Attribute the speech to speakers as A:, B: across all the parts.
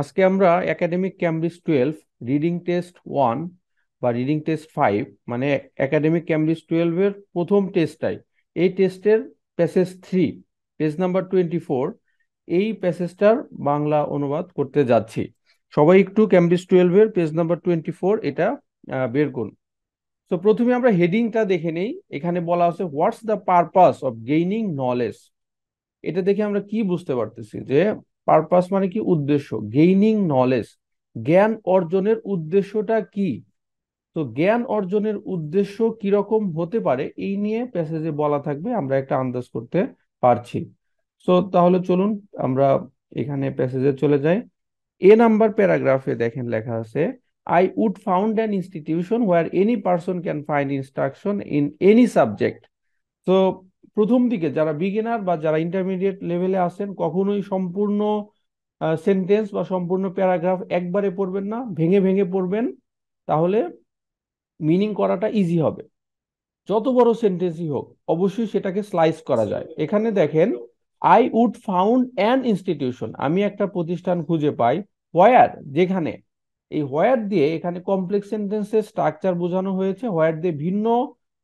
A: আজকে আমরা academic Cambridge twelve reading test one বা রিডিং টেস্ট ফাইভ মানে একাডেমিক ক্যামব্রিজ টুয়েলভের প্রথম টেস্টটাই এই টেস্টের passage three page number twenty four এই প্যাসেজটার বাংলা অনুবাদ করতে যাচ্ছি সবাই একটু ক্যামব্রিজ টুয়েলভের পেজ নাম্বার টোয়েন্টি ফোর এটা বের করুন তো প্রথমে আমরা হেডিংটা দেখে নেই এখানে বলা আছে what's the purpose of gaining knowledge এটা দেখে আমরা কি বুঝতে পারতেছি যে পারপাস মানে কি উদ্দেশ্য গেইনিং নলেজ জ্ঞান অর্জনের উদ্দেশ্যটা কি তো জ্ঞান অর্জনের উদ্দেশ্য কিরকম হতে পারে এই নিয়ে প্যাসেজে বলা থাকবে আমরা একটা আন্দাজ করতে পারছি সো তাহলে চলুন আমরা এখানে প্যাসেজে চলে যাই এ নাম্বার প্যারাগ্রাফে দেখেন লেখা আছে I would found an institution where any person can find instruction in any subject তো প্রথম দিকে যারা বিগিনার বা যারা ইন্টারমিডিয়েট লেভেলে আসেন কখনোই সম্পূর্ণ সেন্টেন্স বা সম্পূর্ণ প্যারাগ্রাফ একবারে পড়বেন না ভেঙে ভেঙে পড়বেন তাহলে মিনিং করাটা ইজি হবে যত বড় সেন্টেন্সই হোক অবশ্যই সেটাকে স্লাইস করা যায় এখানে দেখেন I would found an institution আমি একটা প্রতিষ্ঠান খুঁজে পাই হোয়ার যেখানে এই হোয়ার দিয়ে এখানে কমপ্লেক্স সেন্টেন্সের স্ট্রাকচার বোঝানো হয়েছে হোয়ার দিয়ে ভিন্ন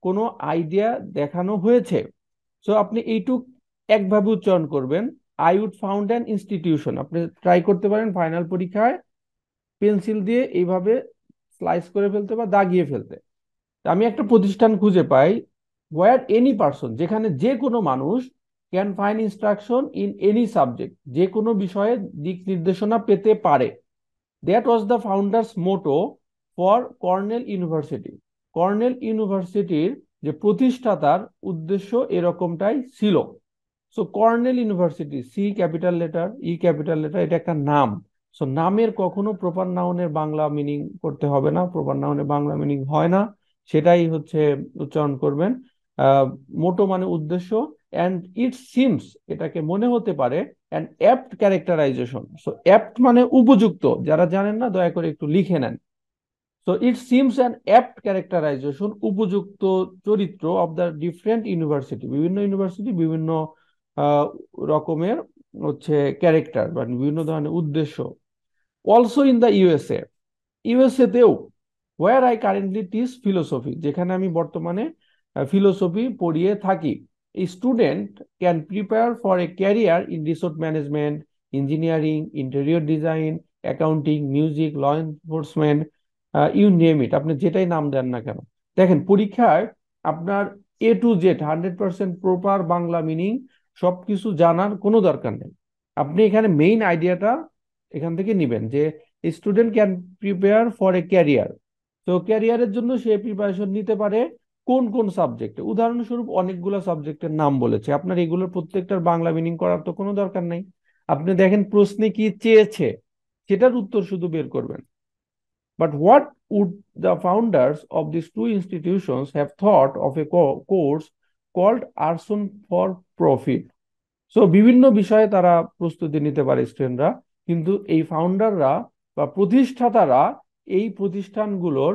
A: কোনো আইডিয়া দেখানো হয়েছে সো আপনি এইটুক একভাবে উচ্চারণ করবেন I would found an institution আপনি ট্রাই করতে পারেন ফাইনাল পরীক্ষায় পেন্সিল দিয়ে এইভাবে স্লাইস করে ফেলতে বা দাগিয়ে ফেলতে আমি একটা প্রতিষ্ঠান খুঁজে পাই হোয়ার এনি পার্সন যেখানে যে কোনো মানুষ can find instruction in any subject যে কোনো বিষয়ে দিক নির্দেশনা পেতে পারে that was the founder's motto for Cornell University Cornell ইউনিভার্সিটির যে প্রতিষ্ঠাতার উদ্দেশ্য এরকমটাই ছিল so Cornell University C capital letter E capital letter এটা একটা নাম সো নামের কখনো প্রপার নাউনের বাংলা মিনিং করতে হবে না প্রপার নাউনের বাংলা মিনিং হয় না সেটাই হচ্ছে উচ্চারণ করবেন মোটো মানে উদ্দেশ্য অ্যান্ড ইট সিমস এটাকে মনে হতে পারে an apt characterisation so apt মানে উপযুক্ত যারা জানেন না দয়া করে একটু লিখে নেন so it seems an apt characterisation উপযুক্ত চরিত্র অব দ্য ডিফারেন্ট ইউনিভার্সিটি বিভিন্ন ইউনিভার্সিটি বিভিন্ন রকমের হচ্ছে ক্যারেক্টার বা বিভিন্ন ধরনের উদ্দেশ্য also in the USA USA তেও where I currently teach philosophy যেখানে আমি বর্তমানে ফিলোসফি পড়িয়ে থাকি student can prepare for a career in resort management engineering interior design accounting music law enforcement you name it আপনি যেটাই নাম দেন না কেন দেখেন পরীক্ষায় আপনার A to Z hundred percent proper Bangla meaning সব কিছু জানার কোনো দরকার নেই আপনি এখানে মেইন আইডিয়াটা এখান থেকে নেবেন যে student can prepare for a career তো ক্যারিয়ারের জন্য সে প্রিপারেশন নিতে পারে কোন কোন সাবজেক্টে উদাহরণস্বরূপ অনেকগুলো সাবজেক্টের নাম বলেছে আপনার এগুলোর প্রত্যেকটার বাংলা মিনিং করার তো কোনো দরকার নেই আপনি দেখেন প্রশ্নে কি চেয়েছে সেটার উত্তর শুধু বের করবেন But what would the founders of these two institutions have thought of a co course called arson for profit so বিভিন্ন বিষয়ে তারা প্রস্তুতি নিতে পারে স্টুডেন্টরা কিন্তু এই ফাউন্ডাররা বা প্রতিষ্ঠাতারা এই প্রতিষ্ঠানগুলোর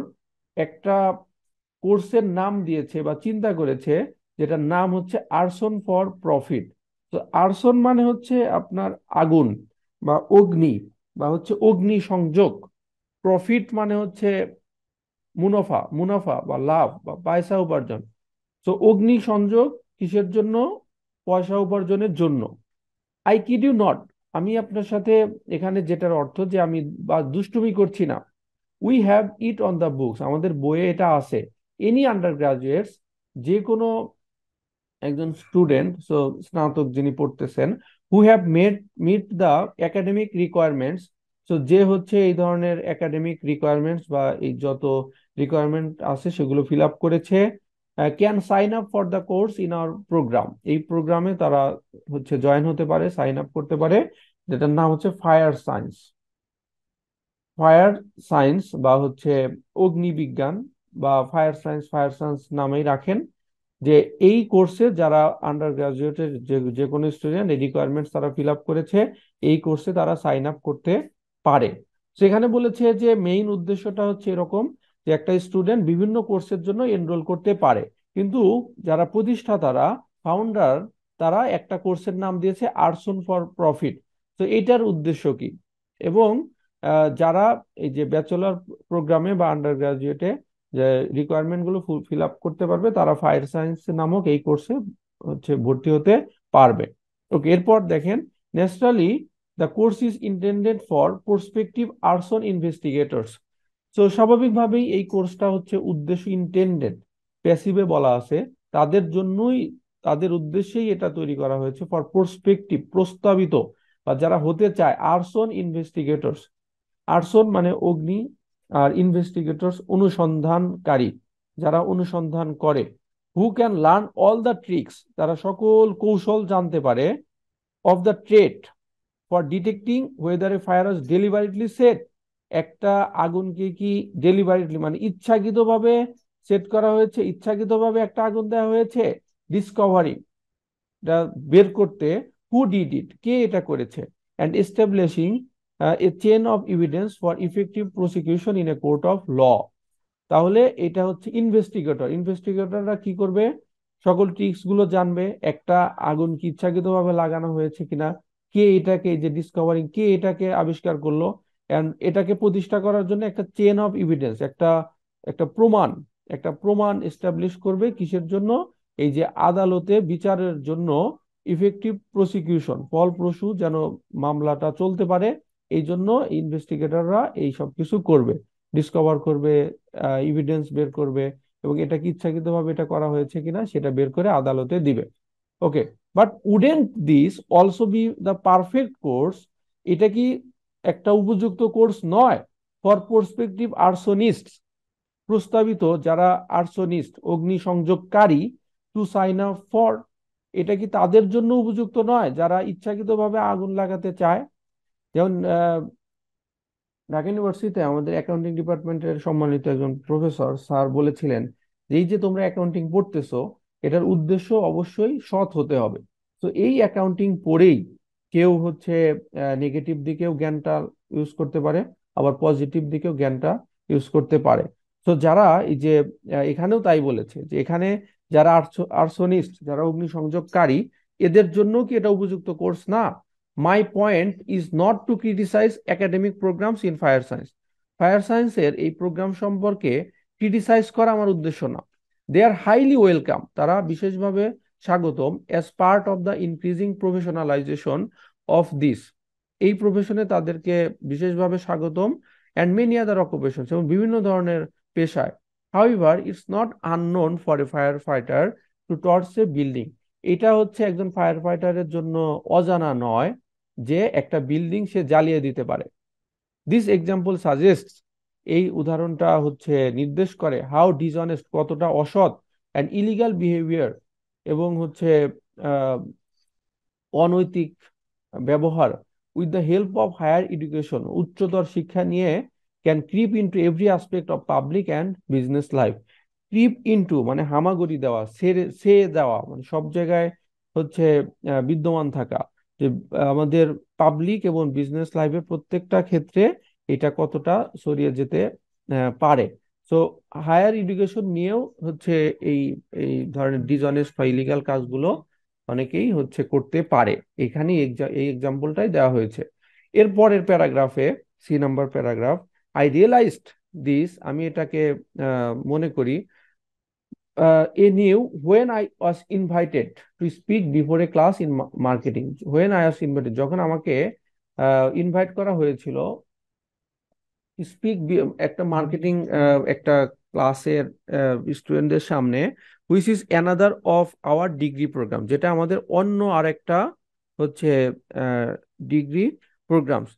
A: একটা কোর্সের নাম দিয়েছে বা চিন্তা করেছে যেটার নাম হচ্ছে আর্সন ফর প্রফিট তো আর্সন মানে হচ্ছে আপনার আগুন বা অগ্নি বা হচ্ছে অগ্নি সংযোগ প্রফিট মানে হচ্ছে মুনাফা মুনাফা বা লাভ বা পয়সা উপার্জন সো অগ্নি সংযোগ কিসের জন্য পয়সা উপার্জনের জন্য আই কিড ইউ নট আমি আপনার সাথে এখানে যেটার অর্থ যে আমি বা দুষ্টুমি করছি না we have it on the books আমাদের বইয়ে এটা আছে এনি আন্ডার গ্রাজুয়েটস যে কোনো একজন স্টুডেন্ট সো স্নাতক যিনি পড়তেছেন who have made met the academic requirements তো যে হচ্ছে এই ধরনের একাডেমিক রিকোয়ারমেন্টস বা এই যত রিকোয়ারমেন্ট আছে সেগুলো ফিল আপ করেছে can sign up for the course in our programme এই প্রোগ্রামে তারা হচ্ছে জয়েন হতে পারে সাইন আপ করতে পারে যেটার নাম হচ্ছে ফায়ার সায়েন্স ফায়ার সায়েন্স বা হচ্ছে অগ্নিবিজ্ঞান বা ফায়ার সায়েন্স ফায়ার সায়েন্স নামেই রাখেন যে এই কোর্সে যারা আন্ডার গ্রাজুয়েটের যে যে কোনো স্টুডেন্ট এই রিকোয়ারমেন্টস তারা ফিল আপ করেছে এই কোর্সে তারা সাইন আপ করতে পারে এখানে বলেছে যে মেইন উদ্দেশ্যটা হচ্ছে এরকম যে একটা স্টুডেন্ট বিভিন্ন কোর্সের জন্য এনরোল করতে পারে কিন্তু যারা প্রতিষ্ঠাতারা ফাউন্ডার তারা একটা কোর্সের নাম দিয়েছে আর্সন ফর প্রফিট তো এটার উদ্দেশ্য কি এবং যারা এই যে ব্যাচেলার প্রোগ্রামে বা আন্ডার গ্রাজুয়েটে যে রিকোয়ারমেন্টগুলো ফিল আপ করতে পারবে তারা ফায়ার সায়েন্স নামক এই কোর্সে হচ্ছে ভর্তি হতে পারবে ওকে এরপর দেখেন naturally the course is intended for prospective arson investigators so স্বাভাবিকভাবেই এই কোর্সটা হচ্ছে উদ্দেশ্য ইন্টেন্ডেড প্যাসিভে বলা আছে তাদের জন্যই তাদের উদ্দেশ্যেই এটা তৈরি করা হয়েছে ফর প্রসপেক্টিভ প্রস্তাবিত বা যারা হতে চায় আর্সন ইনভেস্টিগেটর্স আর্সন মানে অগ্নি আর ইনভেস্টিগেটরস অনুসন্ধানকারী যারা অনুসন্ধান করে who can learn all the tricks তারা সকল কৌশল জানতে পারে of the trade for detecting whether a fire was deliberately set একটা আগুনকে কি ডেলিভারিটলি মানে ইচ্ছাকৃতভাবে সেট করা হয়েছে ইচ্ছাকৃতভাবে একটা আগুন দেওয়া হয়েছে ডিসকভারিং বের করতে হু ডিড ইট কে এটা করেছে and establishing a chain of evidence for effective prosecution in a court of law তাহলে এটা হচ্ছে ইনভেস্টিগেটর ইনভেস্টিগেটররা কি করবে সকল টিক্সগুলো জানবে একটা আগুন কি ইচ্ছাকৃতভাবে লাগানো হয়েছে কিনা কে এটাকে যে ডিসকভারিং কে এটাকে আবিষ্কার করলো অ্যান্ড এটাকে প্রতিষ্ঠা করার জন্য একটা চেন অফ ইভিডেন্স একটা একটা প্রমাণ একটা প্রমাণ এস্টাবলিশ করবে কিসের জন্য এই যে আদালতে বিচারের জন্য ইফেক্টিভ প্রসিকিউশন ফলপ্রসূ যেন মামলাটা চলতে পারে এই জন্য ইনভেস্টিগেটররা এই সব কিছু করবে ডিসকভার করবে ইভিডেন্স বের করবে এবং এটা কি ইচ্ছাকৃতভাবে এটা করা হয়েছে কিনা সেটা বের করে আদালতে দিবে okay but wouldn't this also be the perfect course এটা কি একটা উপযুক্ত কোর্স নয় ফর পার্সপেক্টিভ আর্সোনিস্ট প্রস্তাবিত যারা আর্সোনিস্ট অগ্নি সংযোগকারী টু সাইন আপ ফর এটা কি তাদের জন্য উপযুক্ত নয় যারা ইচ্ছাকৃতভাবে আগুন লাগাতে চায় যেমন ঢাকা ইউনিভার্সিটিতে আমাদের অ্যাকাউন্টিং ডিপার্টমেন্টের সম্মানিত একজন প্রফেসর স্যার বলেছিলেন যে এই যে তোমরা অ্যাকাউন্টিং পড়তেছো এটার উদ্দেশ্য অবশ্যই সৎ হতে হবে তো এই অ্যাকাউন্টিং পড়েই কেউ হচ্ছে নেগেটিভ দিকেও জ্ঞানটা ইউজ করতে পারে আবার পজিটিভ দিকেও জ্ঞানটা ইউজ করতে পারে তো যারা এই যে এখানেও তাই বলেছে যে এখানে যারা আর্সনিস্ট যারা অগ্নি সংযোগকারী এদের জন্য কি এটা উপযুক্ত কোর্স না my point is not to criticise academic programmes in fire science fire সায়েন্সের এই প্রোগ্রাম সম্পর্কে ক্রিটিসাইজ করা আমার উদ্দেশ্য না দে আর হাইলি ওয়েলকাম তারা বিশেষভাবে স্বাগতম as part of the increasing professionalisation of this এই প্রফেশনে তাদেরকে বিশেষভাবে স্বাগতম অ্যান্ড মেনি আদার অকুপেশন এবং বিভিন্ন ধরনের পেশায় however it's not unknown for a firefighter to torch a building এটা হচ্ছে একজন ফায়ার ফাইটারের জন্য অজানা নয় যে একটা বিল্ডিং সে জ্বালিয়ে দিতে পারে দিস এক্সাম্পল সাজেস্ট এই উদাহরণটা হচ্ছে নির্দেশ করে হাউ ডিসঅনেস্ট কতটা অসৎ অ্যান্ড ইলিগাল বিহেভিয়ার এবং হচ্ছে অনৈতিক ব্যবহার with the help of higher education উচ্চতর শিক্ষা নিয়ে can creep into every aspect of public and business life creep into মানে হামাগুড়ি দেওয়া সেরে সে যাওয়া মানে সব জায়গায় হচ্ছে বিদ্যমান থাকা যে আমাদের পাবলিক এবং বিজনেস লাইফের প্রত্যেকটা ক্ষেত্রে এটা কতটা সরিয়ে যেতে পারে তো হায়ার এডুকেশন নিয়েও হচ্ছে এই এই ধরনের ডিজনেস্ট বা ইলিগাল কাজগুলো অনেকেই হচ্ছে করতে পারে এখানে এই এক্সাম্পলটাই দেওয়া হয়েছে এর পরের প্যারাগ্রাফে C number paragraph I realised this আমি এটাকে মনে করি a new when I was invited to speak before a class in marketing when I was invited যখন আমাকে ইনভাইট করা হয়েছিল স্পিক um, একটা মার্কেটিং uh, একটা ক্লাসের স্টুডেন্টদের uh, সামনে which is another of our degree programme যেটা আমাদের অন্য আরেকটা হচ্ছে ডিগ্রি uh, প্রোগ্রামস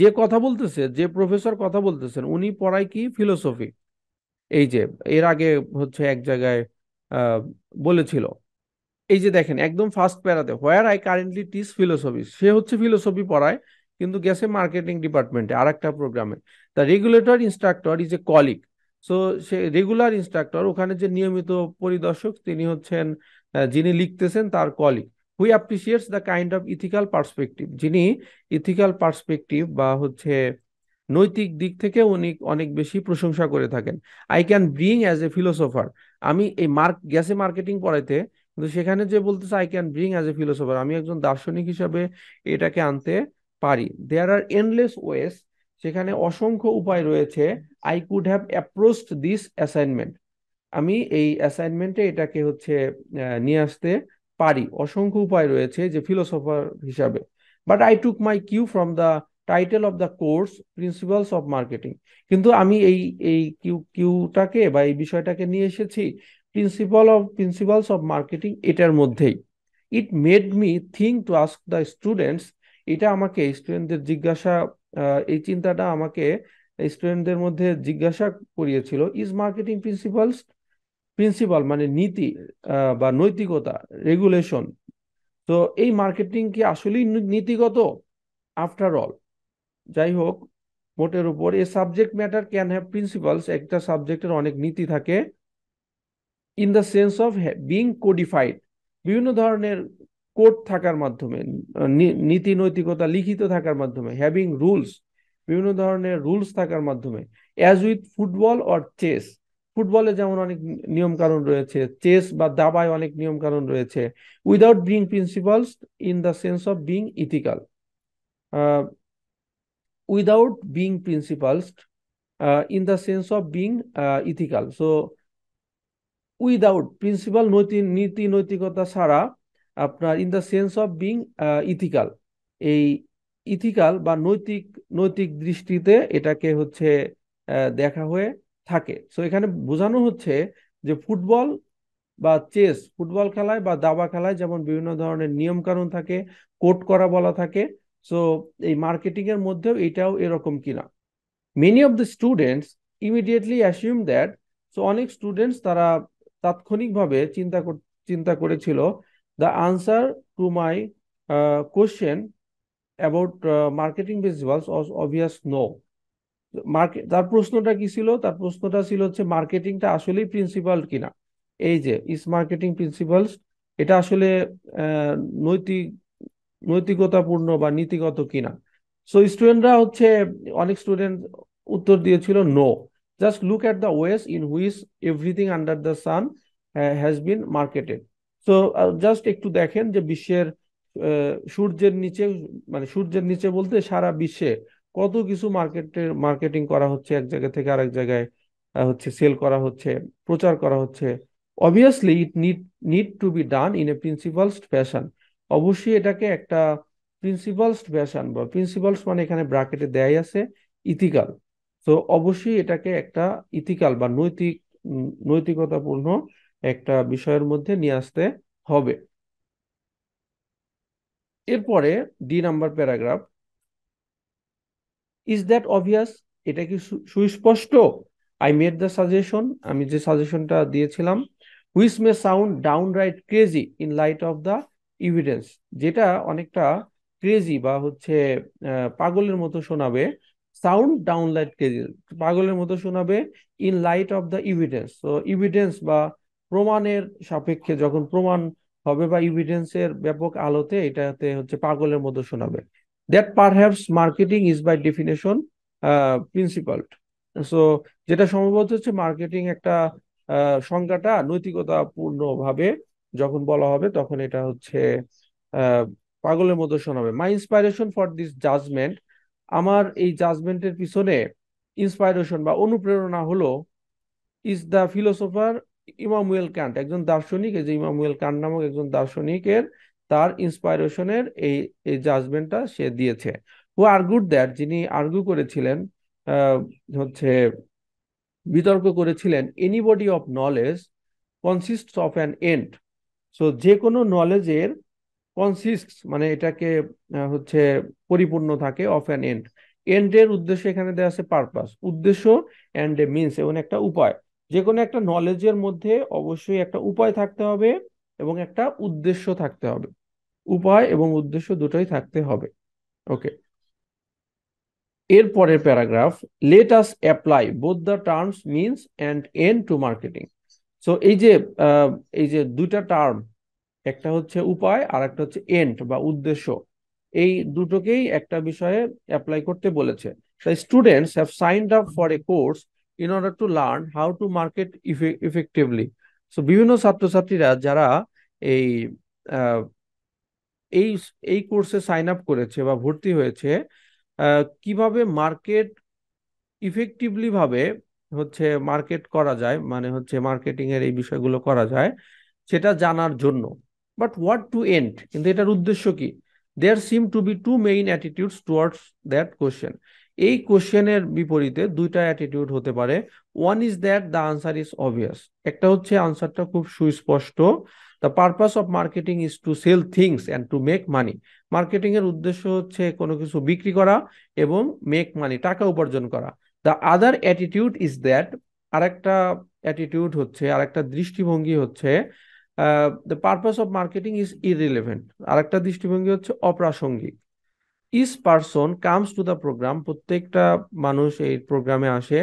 A: যে কথা বলতেছে যে প্রফেসর কথা বলতেছেন উনি পড়ায় কি ফিলোসফি এই যে এর আগে হচ্ছে এক জায়গায় বলেছিল এই যে দেখেন একদম ফার্স্ট প্যারাতে where I currently teach philosophy সে হচ্ছে ফিলোসফি পড়ায় কিন্তু গেছে মার্কেটিং ডিপার্টমেন্টে আর একটা প্রোগ্রামে তা regulator instructor is a colleague so সে রেগুলার ইনস্ট্রাক্টর ওখানে যে নিয়মিত পরিদর্শক তিনি হচ্ছেন যিনি লিখতেছেন তার colleague who appreciates the kind of ethical perspective যিনি ইথিক্যাল পার্সপেক্টিভ বা হচ্ছে নৈতিক দিক থেকে উনি অনেক বেশি প্রশংসা করে থাকেন I can bring as a philosopher আমি এই মার্ক গ্যাসে মার্কেটিং পড়াইতে কিন্তু সেখানে যে বলতেছে I can bring as a philosopher আমি একজন দার্শনিক হিসাবে এটাকে আনতে পারি দেয়ার আর এনলেস ওয়েস সেখানে অসংখ্য উপায় রয়েছে I could have approached this assignment আমি এই অ্যাসাইনমেন্টে এটাকে হচ্ছে নিয়ে আসতে পারি অসংখ্য উপায় রয়েছে যে ফিলোসফার হিসাবে but I took my cue from the title of the course principles of marketing কিন্তু আমি এই এই কিউ কিউটাকে বা এই বিষয়টাকে নিয়ে এসেছি principle of principles of marketing এটার মধ্যেই it made me think to ask the students এটা আমাকে স্টুডেন্টদের জিজ্ঞাসা এই চিন্তাটা আমাকে স্টুডেন্টদের মধ্যে জিজ্ঞাসা করিয়েছিল ইজ মার্কেটিং প্রিন্সিপালস প্রিন্সিপাল মানে নীতি বা নৈতিকতা রেগুলেশন তো এই মার্কেটিং কি আসলেই নীতিগত আফটার অল যাই হোক মোটের উপর a subject matter can have principles একটা সাবজেক্টের অনেক নীতি থাকে in the sense of being codified বিভিন্ন ধরনের কোড থাকার মাধ্যমে নীতি নৈতিকতা লিখিত থাকার মাধ্যমে হ্যাভিং রুলস বিভিন্ন ধরনের রুলস থাকার মাধ্যমে as with football or chess ফুটবলে যেমন অনেক নিয়ম কারণ রয়েছে চেস বা দাবায় অনেক নিয়ম কারণ রয়েছে without being principles in the sense of being ethical without being principles in the sense of being ethical so without principle নীতি নীতি নৈতিকতা ছাড়া আপনার in the sense of being ethical এই ইথিক্যাল বা নৈতিক নৈতিক দৃষ্টিতে এটাকে হচ্ছে uh, দেখা হয়ে থাকে সো এখানে বোঝানো হচ্ছে যে ফুটবল বা চেস ফুটবল খেলায় বা দাবা খেলায় যেমন বিভিন্ন ধরনের নিয়মকানুন থাকে কোট করা বলা থাকে সো এই মার্কেটিং এর মধ্যেও এটাও এরকম কিনা many of the students immediately assume that so অনেক স্টুডেন্টস তারা তাৎক্ষণিকভাবে চিন্তা চিন্তা করেছিল the answer to my uh, question about uh, marketing visuals was obvious no market তার প্রশ্নটা কি ছিল তার প্রশ্নটা ছিল হচ্ছে মার্কেটিংটা আসলেই প্রিন্সিপাল কিনা এই যে ইস মার্কেটিং প্রিন্সিপালস এটা আসলে নৈতিক নৈতিকতাপূর্ণ বা নীতিগত কিনা সো স্টুডেন্টরা হচ্ছে অনেক স্টুডেন্ট উত্তর দিয়েছিল no just look at the ways in which everything under the sun has been marketed so just uh, একটু দেখেন যে বিশ্বের সূর্যের নিচে মানে সূর্যের নিচে বলতে সারা বিশ্বে কত কিছু মার্কেটের মার্কেটিং করা হচ্ছে এক জায়গা থেকে আরেক জায়গায় হচ্ছে সেল করা হচ্ছে প্রচার করা হচ্ছে obviously it need need to be done in a principled fashion অবশ্যই এটাকে একটা প্রিন্সিপালসড ফ্যাশন বা প্রিন্সিপালস মানে এখানে ব্রাকেটে দেয় আছে ইথিকাল তো অবশ্যই এটাকে একটা ইথিকাল বা নৈতিক নৈতিকতাপূর্ণ একটা বিষয়ের মধ্যে নিয়ে আসতে হবে এরপরে D number paragraph is that obvious এটা কি সুস্পষ্ট আই মেড দ্য সাজেশন আমি যে সাজেশনটা দিয়েছিলাম which may sound downright crazy in light of the evidence যেটা অনেকটা ক্রেজি বা হচ্ছে পাগলের মতো শোনাবে সাউন্ড ডাউন লাইট ক্রেজি পাগলের মতো শোনাবে in light of the evidence তো ইভিডেন্স বা প্রমাণের সাপেক্ষে যখন প্রমাণ হবে বা ইভিডেন্সের ব্যাপক আলোতে এটাতে হচ্ছে পাগলের মতো শোনাবে that haves marketing is by definition principle so যেটা সম্ভবত হচ্ছে মার্কেটিং একটা সংজ্ঞাটা নৈতিকতাপূর্ণভাবে যখন বলা হবে তখন এটা হচ্ছে পাগলের মতো শোনাবে my inspiration for this judgement আমার এই জাজমেন্টের পিছনে ইন্সপাইরেশন বা অনুপ্রেরণা হলো is the philosopher Immanuel Kant একজন দার্শনিক এই যে ইমামুয়েল কান্ট নামক একজন দার্শনিকের তার ইন্সপায়ারেশনের এই এই জাজমেন্টটা সে দিয়েছে ও আর্গুড দ্যাট যিনি আর্গু করেছিলেন হচ্ছে বিতর্ক করেছিলেন anybody of knowledge consist of an end so যে কোনো নলেজের কনসিস্ট মানে এটাকে হচ্ছে পরিপূর্ণ থাকে অফ অ্যান এন্ড এন্ডের উদ্দেশ্য এখানে দেওয়া আছে পারপাস উদ্দেশ্য অ্যান্ড এ মিনস এবং একটা উপায় যে কোনো একটা নলেজের মধ্যে অবশ্যই একটা উপায় থাকতে হবে এবং একটা উদ্দেশ্য থাকতে হবে উপায় এবং উদ্দেশ্য দুটোই থাকতে হবে ওকে এরপরের paragraph let us apply both the terms means and end to marketing so এই যে এই যে দুটা টার্ম একটা হচ্ছে উপায় আর একটা হচ্ছে এন্ড বা উদ্দেশ্য এই দুটোকেই একটা বিষয়ে অ্যাপ্লাই করতে বলেছে students have signed up for a course in order to learn how to market effectively so বিভিন্ন ছাত্রছাত্রীরা যারা এই এই এই কোর্সে সাইন আপ করেছে বা ভর্তি হয়েছে কিভাবে মার্কেট ইফেক্টিভলি ভাবে হচ্ছে মার্কেট করা যায় মানে হচ্ছে মার্কেটিং এর এই বিষয়গুলো করা যায় সেটা জানার জন্য বাট হোয়াট টু এন্ড কিন্তু এটার উদ্দেশ্য কি there seem to be two main attitudes towards that question এই কোশ্চেনের বিপরীতে দুইটা অ্যাটিটিউড হতে পারে one is that the answer is obvious একটা হচ্ছে আনসারটা খুব সুস্পষ্ট the purpose of marketing is to sell things and to make money marketing এর উদ্দেশ্য হচ্ছে কোনো কিছু বিক্রি করা এবং মেক মানি টাকা উপার্জন করা the other attitude is that আরেকটা অ্যাটিটিউড হচ্ছে আরেকটা দৃষ্টিভঙ্গি হচ্ছে the purpose of marketing is irrelevant আরেকটা দৃষ্টিভঙ্গি হচ্ছে অপ্রাসঙ্গিক each person comes to the programme প্রত্যেকটা মানুষ এই প্রোগ্রামে আসে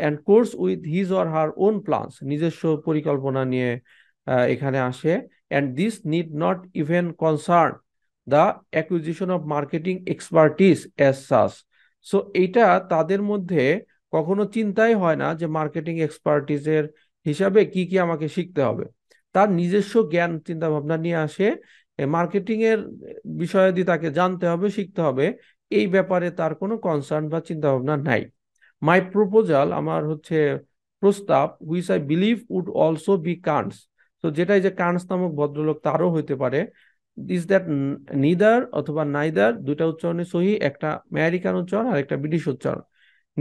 A: and course with his or her own plans নিজস্ব পরিকল্পনা নিয়ে এখানে আসে and this need not even concern the acquisition of marketing expertise as such so এইটা তাদের মধ্যে কখনো চিন্তাই হয় না যে মার্কেটিং এক্সপার্টিসের হিসাবে কি কি আমাকে শিখতে হবে তার নিজস্ব জ্ঞান চিন্তা ভাবনা নিয়ে আসে মার্কেটিং এর বিষয়াদি তাকে জানতে হবে শিখতে হবে এই ব্যাপারে তার কোনো কনসার্ন বা চিন্তা ভাবনা নাই মাই প্রপোজাল আমার হচ্ছে প্রস্তাব which I believe would also be Kant's তো যেটাই যে কান্স নামক ভদ্রলোক তারও হইতে পারে ইজ দ্যাট নিদার অথবা নাইদার দুটা উচ্চারণে সহি একটা আমেরিকান উচ্চারণ আর একটা ব্রিটিশ উচ্চারণ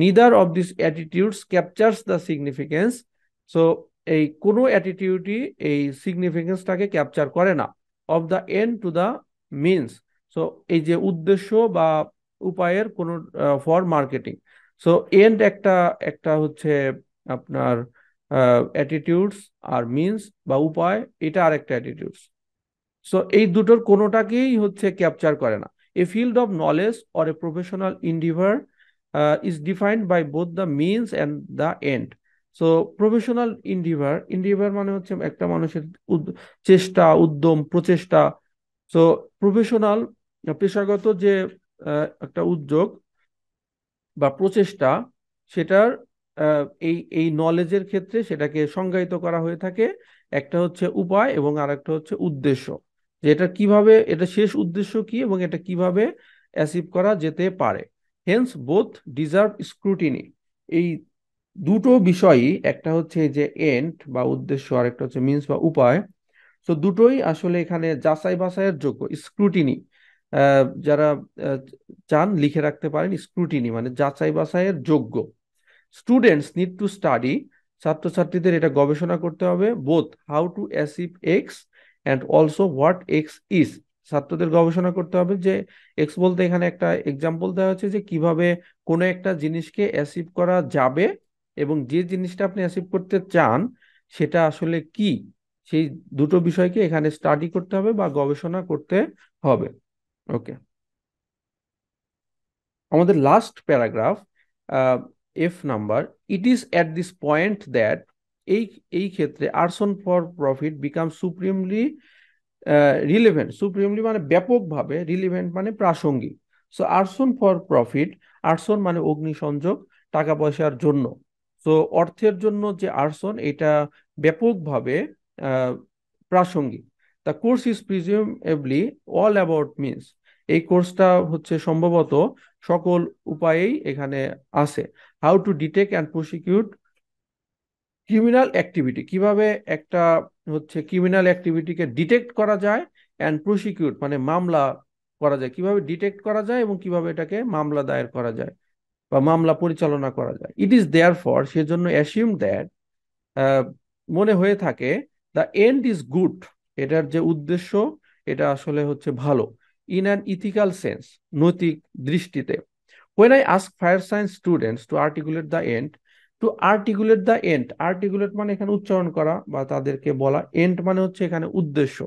A: neither of this attitudes captures the significance so এই কোনো অ্যাটিটিউডই এই সিগনিফিকেন্সটাকে ক্যাপচার করে না of the end to the means so এই যে উদ্দেশ্য বা উপায়ের কোন ফর মার্কেটিং সো এন্ড একটা একটা হচ্ছে আপনার অ্যাটিটিউডস আর মিনস বা উপায় এটা আর একটা অ্যাটিটিউডস সো এই দুটোর কোনোটাকেই হচ্ছে ক্যাপচার করে না a field of knowledge or a professional endeavour is defined by both the means and the end so professional endeavour endeavour মানে হচ্ছে একটা মানুষের চেষ্টা উদ্যম প্রচেষ্টা সো প্রফেশনাল পেশাগত যে একটা উদ্যোগ বা প্রচেষ্টা সেটার এই এই নলেজের ক্ষেত্রে সেটাকে সংজ্ঞায়িত করা হয়ে থাকে একটা হচ্ছে উপায় এবং আর একটা হচ্ছে উদ্দেশ্য যে এটা কিভাবে এটা শেষ উদ্দেশ্য কি এবং এটা কিভাবে অ্যাচিভ করা যেতে পারে হেন্স বোথ ডিজার্ভ স্ক্রুটিনি এই দুটো বিষয়ই একটা হচ্ছে যে এন্ড বা উদ্দেশ্য আর একটা হচ্ছে মিন্স বা উপায় তো দুটোই আসলে এখানে যাচাই বাছাইয়ের যোগ্য স্ক্রুটিনি যারা চান লিখে রাখতে পারেন স্ক্রুটিনি মানে যাচাই বাছাইয়ের যোগ্য স্টুডেন্টস নিড টু স্টাডি ছাত্রছাত্রীদের এটা গবেষণা করতে হবে both how to achieve X and also what X is ছাত্রদের গবেষণা করতে হবে যে এক্স বলতে এখানে একটা এক্সাম্পল দেওয়া হচ্ছে যে কিভাবে কোনো একটা জিনিসকে অ্যাসিভ করা যাবে এবং যে জিনিসটা আপনি অ্যাচিভ করতে চান সেটা আসলে কি সেই দুটো বিষয়কে এখানে স্টাডি করতে হবে বা গবেষণা করতে হবে ওকে আমাদের last paragraph F number it is at this point that এই এই ক্ষেত্রে arson for profit become supremely relevant supremely মানে ব্যাপকভাবে রিলেভেন্ট মানে প্রাসঙ্গিক so arson for profit arson মানে অগ্নিসংযোগ টাকা পয়সার জন্য সো অর্থের জন্য যে আর্সন এটা ব্যাপকভাবে প্রাসঙ্গিক the course is presumably all about means এই কোর্সটা হচ্ছে সম্ভবত সকল উপায়েই এখানে আছে how to detect and prosecute criminal activity কিভাবে একটা হচ্ছে ক্রিমিনাল অ্যাক্টিভিটিকে ডিটেক্ট করা যায় অ্যান্ড প্রসিকিউট মানে মামলা করা যায় কিভাবে ডিটেক্ট করা যায় এবং কিভাবে এটাকে মামলা দায়ের করা যায় বা মামলা পরিচালনা করা যায় ইট ইজ দেয়ার ফর সেজন্য অ্যাসিউম দ্যাট মনে হয়ে থাকে দ্য এন্ড ইজ গুড এটার যে উদ্দেশ্য এটা আসলে হচ্ছে ভালো ইন অ্যান ইথিক্যাল সেন্স নৈতিক দৃষ্টিতে when I ask fire science students to articulate the end to articulate the end articulate মানে এখানে উচ্চারণ করা বা তাদেরকে বলা এন্ড মানে হচ্ছে এখানে উদ্দেশ্য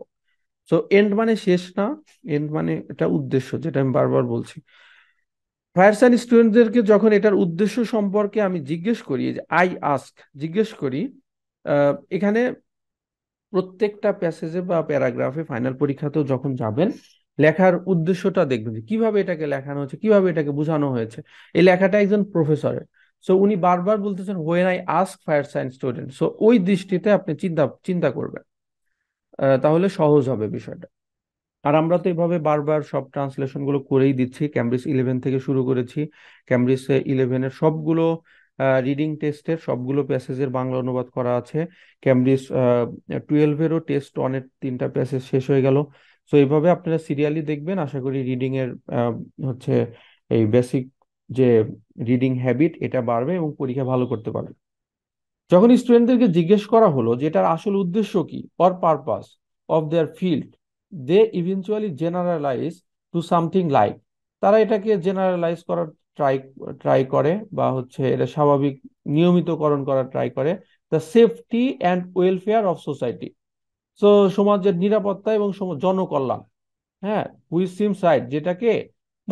A: সো এন্ড মানে শেষ না এন্ড মানে এটা উদ্দেশ্য যেটা আমি বারবার বলছি ফায়ার সাইন স্টুডেন্টদেরকে যখন এটার উদ্দেশ্য সম্পর্কে আমি জিজ্ঞেস করি যে আই আস্ক জিজ্ঞেস করি এখানে প্রত্যেকটা প্যাসেজে বা প্যারাগ্রাফে ফাইনাল পরীক্ষাতেও যখন যাবেন লেখার উদ্দেশ্যটা দেখবেন যে কিভাবে এটাকে লেখানো হয়েছে কিভাবে এটাকে বোঝানো হয়েছে এই লেখাটা একজন প্রফেসরের সো উনি বারবার বলতেছেন when I ask fire science student so ওই দৃষ্টিতে আপনি চিন্তা চিন্তা করবেন তাহলে সহজ হবে বিষয়টা আর আমরা তো এভাবে বারবার সব ট্রান্সলেশনগুলো করেই দিচ্ছি ক্যামব্রিজ ইলেভেন থেকে শুরু করেছি ক্যামব্রিজ ইলেভেনের সবগুলো রিডিং টেস্টের সবগুলো প্যাসেজের বাংলা অনুবাদ করা আছে ক্যামব্রিজ টুয়েলভেরও টেস্ট অনেক তিনটা প্যাসেজ শেষ হয়ে গেল তো এইভাবে আপনারা সিরিয়ালি দেখবেন আশা করি রিডিং এর হচ্ছে এই বেসিক যে রিডিং হ্যাবিট এটা বাড়বে এবং পরীক্ষা ভালো করতে পারবে যখন স্টুডেন্টদেরকে জিজ্ঞেস করা হলো যে এটার আসল উদ্দেশ্য কি or purpose of their field they eventually generalise to something like তারা এটাকে জেনারেলাইজ করার ট্রাই ট্রাই করে বা হচ্ছে এটা স্বাভাবিক নিয়মিতকরণ করার ট্রাই করে the safety and welfare of society so সমাজের নিরাপত্তা এবং জনকল্যাণ হ্যাঁ উই সিম সাইড যেটাকে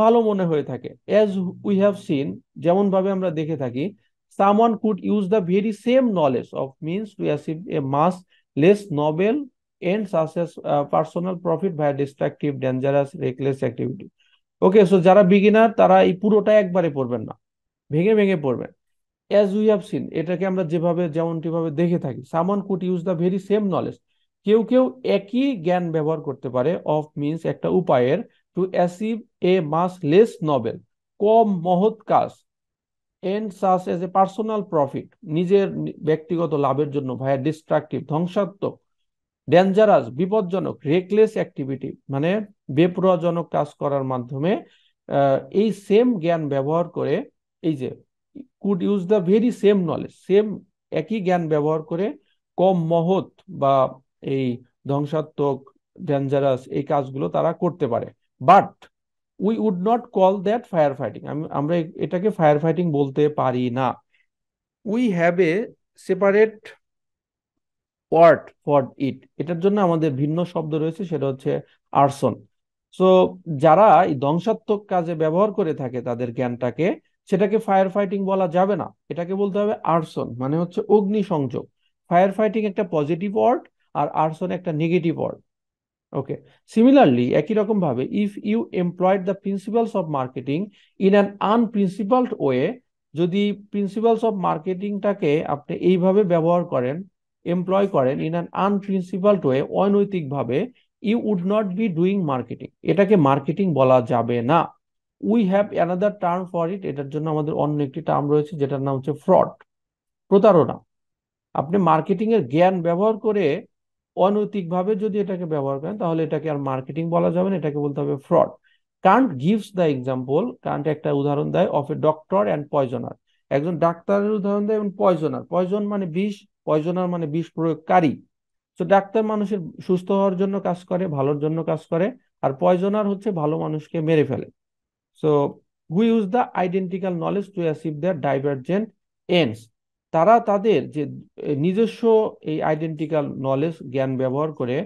A: ভালো মনে হয়ে থাকে অ্যাজ উই হ্যাভ সিন যেমন ভাবে আমরা দেখে থাকি someone could use the very same knowledge of means to achieve a much less noble end such as uh, personal profit via destructive, dangerous, reckless activity. Okay so যারা beginner তারা এই পুরোটা একবারে পড়বেন না ভেঙে ভেঙে পড়বেন অ্যাজ উই হ্যাভ সিন এটাকে আমরা যেভাবে যেমনটি ভাবে দেখে থাকি someone could use the very same knowledge কেউ কেউ একই জ্ঞান ব্যবহার করতে পারে অফ মিনস একটা উপায়ের to achieve a much less noble কম মহৎ কাজ end such as a personal profit নিজের ব্যক্তিগত লাভের জন্য ভায়া ডিস্ট্রাকটিভ ধ্বংসাত্মক ডেঞ্জারাস বিপজ্জনক রেকলেস অ্যাক্টিভিটি মানে বেপরোয়াজনক কাজ করার মাধ্যমে এই সেম জ্ঞান ব্যবহার করে এই যে could use the very same knowledge same একই জ্ঞান ব্যবহার করে কম মহৎ বা এই ধ্বংসাত্মক ডেঞ্জারাস এই কাজগুলো তারা করতে পারে but we would not call that firefighting আমি আমরা এটাকে ফায়ার ফাইটিং বলতে পারি না we have a separate word for it এটার জন্য আমাদের ভিন্ন শব্দ রয়েছে সেটা হচ্ছে আর্সন সো যারা এই ধ্বংসাত্মক কাজে ব্যবহার করে থাকে তাদের জ্ঞানটাকে সেটাকে ফায়ার ফাইটিং বলা যাবে না এটাকে বলতে হবে আর্সন মানে হচ্ছে অগ্নি সংযোগ ফায়ার ফাইটিং একটা পজিটিভ ওয়ার্ড আর আর্সন একটা নেগেটিভ ওয়ার্ড ওকে সিমিলারলি একই রকম ভাবে if you employed the principles of marketing in an unprincipled way যদি প্রিন্সিপালস অফ মার্কেটিংটাকে আপনি এইভাবে ব্যবহার করেন এমপ্লয় করেন ইন অ্যান আনপ্রিন্সিপালড ওয়ে অনৈতিকভাবে you would not be doing marketing এটাকে মার্কেটিং বলা যাবে না we have another term for it এটার জন্য আমাদের অন্য একটি টার্ম রয়েছে যেটার নাম হচ্ছে ফ্রড প্রতারণা আপনি মার্কেটিং এর জ্ঞান ব্যবহার করে অনৈতিকভাবে যদি এটাকে ব্যবহার করেন তাহলে এটাকে আর মার্কেটিং বলা যাবে না এটাকে বলতে হবে fraud Kant gives the example Kant একটা উদাহরণ দেয় of a doctor and poisoner একজন ডাক্তারের উদাহরণ দেয় এবং পয়জনার পয়জন মানে বিষ পয়জনার মানে বিষ প্রয়োগকারী তো ডাক্তার মানুষের সুস্থ হওয়ার জন্য কাজ করে ভালোর জন্য কাজ করে আর পয়জনার হচ্ছে ভালো মানুষকে মেরে ফেলে so who use the identical knowledge to achieve the divergent ends তারা তাদের যে নিজস্ব এই আইডেন্টিক্যাল নলেজ জ্ঞান ব্যবহার করে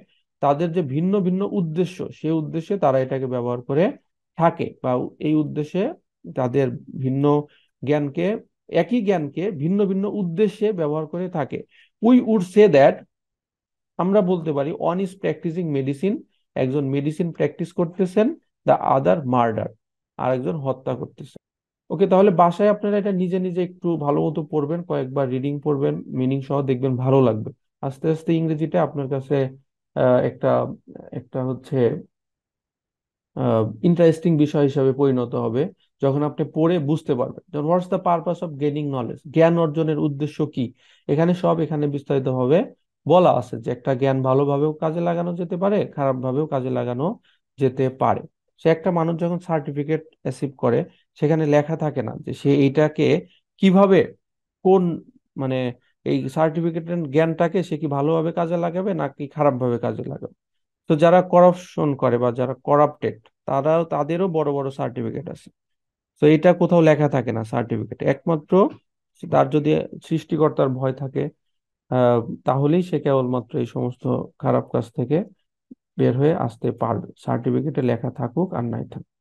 A: তাদের যে ভিন্ন ভিন্ন উদ্দেশ্য সেই উদ্দেশ্যে তারা এটাকে ব্যবহার করে থাকে বা এই উদ্দেশ্যে তাদের ভিন্ন জ্ঞানকে একই জ্ঞানকে ভিন্ন ভিন্ন উদ্দেশ্যে ব্যবহার করে থাকে উই উড সে দ্যাট আমরা বলতে পারি অন ইজ প্র্যাকটিসিং মেডিসিন একজন মেডিসিন প্র্যাকটিস করতেছেন দ্য আদার মার্ডার আর একজন হত্যা করতেছেন ওকে তাহলে বাসায় আপনারা এটা নিজে নিজে একটু ভালো মতো পড়বেন কয়েকবার রিডিং পড়বেন মিনিং সহ দেখবেন ভালো লাগবে আস্তে আস্তে ইংরেজিটা আপনার কাছে একটা একটা হচ্ছে ইন্টারেস্টিং বিষয় হিসাবে পরিণত হবে যখন আপনি পড়ে বুঝতে পারবেন যখন what's the purpose of gaining knowledge জ্ঞান অর্জনের উদ্দেশ্য কি এখানে সব এখানে বিস্তারিত হবে বলা আছে যে একটা জ্ঞান ভালোভাবেও কাজে লাগানো যেতে পারে খারাপভাবেও কাজে লাগানো যেতে পারে সে একটা মানুষ যখন সার্টিফিকেট অ্যাসিভ করে সেখানে লেখা থাকে না যে সে এইটাকে কিভাবে কোন মানে এই সার্টিফিকেটের জ্ঞানটাকে সে কি ভালোভাবে কাজে লাগাবে নাকি খারাপভাবে কাজে লাগাবে তো যারা করাপশন করে বা যারা করাপ্টেড তারাও তাদেরও বড় বড় সার্টিফিকেট আছে তো এটা কোথাও লেখা থাকে না সার্টিফিকেট একমাত্র তার যদি সৃষ্টিকর্তার ভয় থাকে তাহলেই সে কেবলমাত্র এই সমস্ত খারাপ কাজ থেকে বের হয়ে আসতে পারবে সার্টিফিকেটে লেখা থাকুক আর নাই থাকুক